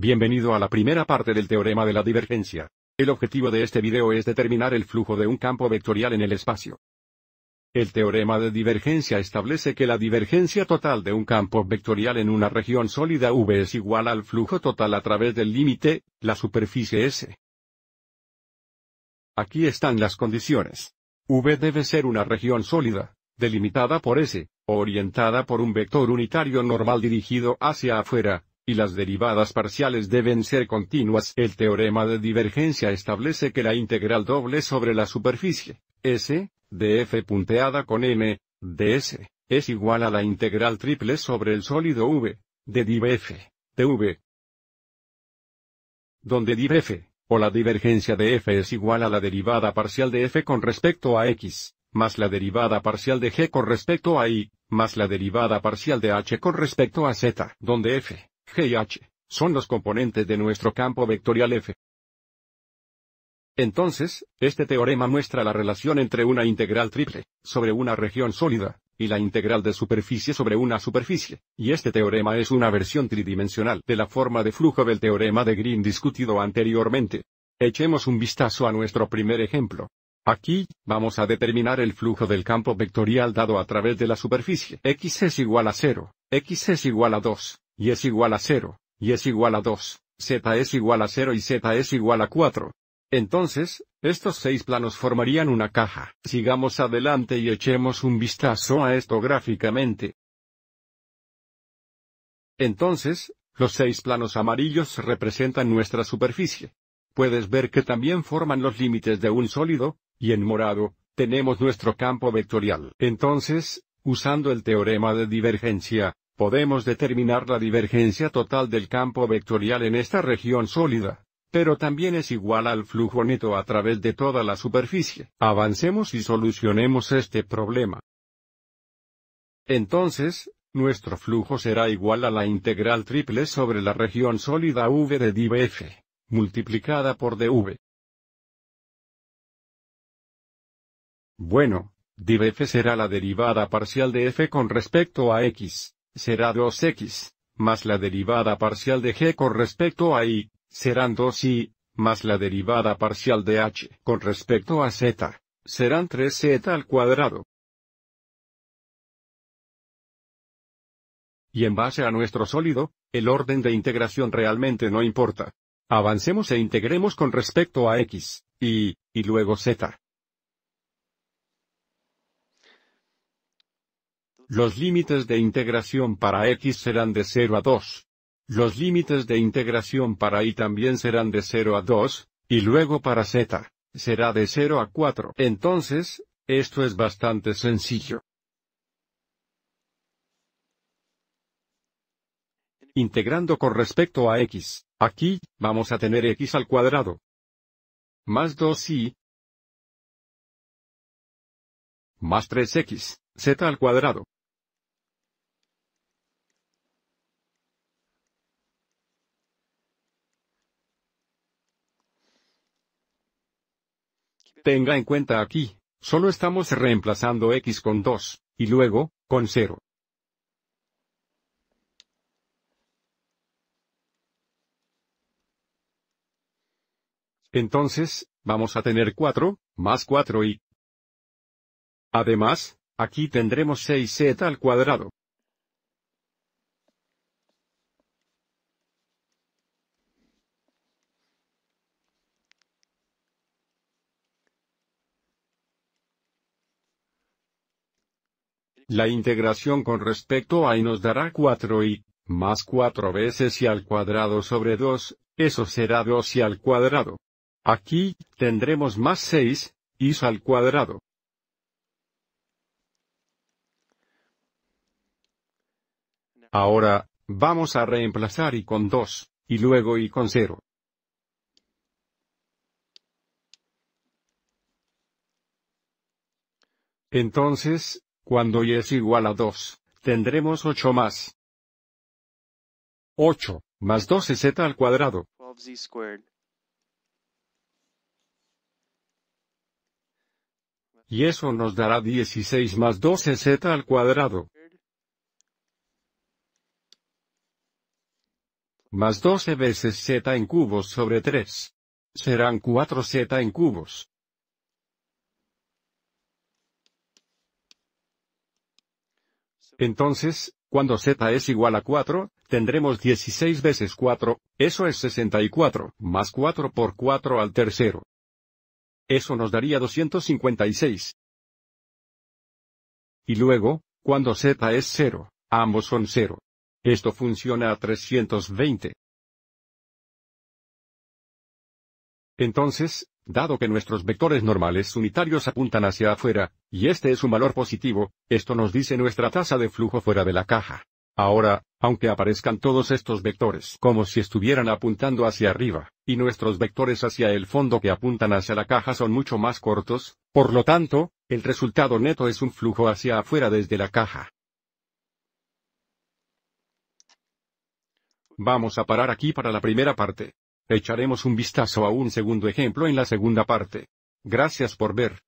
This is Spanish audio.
Bienvenido a la primera parte del teorema de la divergencia. El objetivo de este video es determinar el flujo de un campo vectorial en el espacio. El teorema de divergencia establece que la divergencia total de un campo vectorial en una región sólida V es igual al flujo total a través del límite, la superficie S. Aquí están las condiciones. V debe ser una región sólida, delimitada por S, orientada por un vector unitario normal dirigido hacia afuera, y las derivadas parciales deben ser continuas. El teorema de divergencia establece que la integral doble sobre la superficie, S, de f punteada con M, de S, es igual a la integral triple sobre el sólido V, de div f, de V. Donde div f, o la divergencia de f es igual a la derivada parcial de f con respecto a x, más la derivada parcial de g con respecto a y, más la derivada parcial de h con respecto a z, donde f, G y H, son los componentes de nuestro campo vectorial F. Entonces, este teorema muestra la relación entre una integral triple, sobre una región sólida, y la integral de superficie sobre una superficie, y este teorema es una versión tridimensional de la forma de flujo del teorema de Green discutido anteriormente. Echemos un vistazo a nuestro primer ejemplo. Aquí, vamos a determinar el flujo del campo vectorial dado a través de la superficie. X es igual a 0, X es igual a 2, y es igual a 0, y es igual a 2, z es igual a 0 y z es igual a 4. Entonces, estos seis planos formarían una caja. Sigamos adelante y echemos un vistazo a esto gráficamente. Entonces, los seis planos amarillos representan nuestra superficie. Puedes ver que también forman los límites de un sólido, y en morado, tenemos nuestro campo vectorial. Entonces, usando el teorema de divergencia, Podemos determinar la divergencia total del campo vectorial en esta región sólida, pero también es igual al flujo neto a través de toda la superficie. Avancemos y solucionemos este problema. Entonces, nuestro flujo será igual a la integral triple sobre la región sólida V de F, multiplicada por dv. Bueno, F será la derivada parcial de f con respecto a x será 2x, más la derivada parcial de g con respecto a y, serán 2y, más la derivada parcial de h con respecto a z, serán 3z al cuadrado. Y en base a nuestro sólido, el orden de integración realmente no importa. Avancemos e integremos con respecto a x, y, y luego z. Los límites de integración para x serán de 0 a 2. Los límites de integración para y también serán de 0 a 2, y luego para z, será de 0 a 4. Entonces, esto es bastante sencillo. Integrando con respecto a x, aquí, vamos a tener x al cuadrado. Más 2y. Más 3x, z al cuadrado. Tenga en cuenta aquí, solo estamos reemplazando x con 2, y luego, con 0. Entonces, vamos a tener 4, más 4 y... Además, aquí tendremos 6z al cuadrado. La integración con respecto a y nos dará 4y, más 4 veces y al cuadrado sobre 2, eso será 2 y al cuadrado. Aquí, tendremos más 6, y al cuadrado. Ahora, vamos a reemplazar y con 2, y luego y con 0. Entonces, cuando y es igual a 2, tendremos 8 más 8, más 12z al cuadrado. Y eso nos dará 16 más 12z al cuadrado. Más 12 veces z en cubos sobre 3. Serán 4z en cubos. Entonces, cuando z es igual a 4, tendremos 16 veces 4, eso es 64, más 4 por 4 al tercero. Eso nos daría 256. Y luego, cuando z es 0, ambos son 0. Esto funciona a 320. Entonces, Dado que nuestros vectores normales unitarios apuntan hacia afuera, y este es un valor positivo, esto nos dice nuestra tasa de flujo fuera de la caja. Ahora, aunque aparezcan todos estos vectores como si estuvieran apuntando hacia arriba, y nuestros vectores hacia el fondo que apuntan hacia la caja son mucho más cortos, por lo tanto, el resultado neto es un flujo hacia afuera desde la caja. Vamos a parar aquí para la primera parte. Echaremos un vistazo a un segundo ejemplo en la segunda parte. Gracias por ver.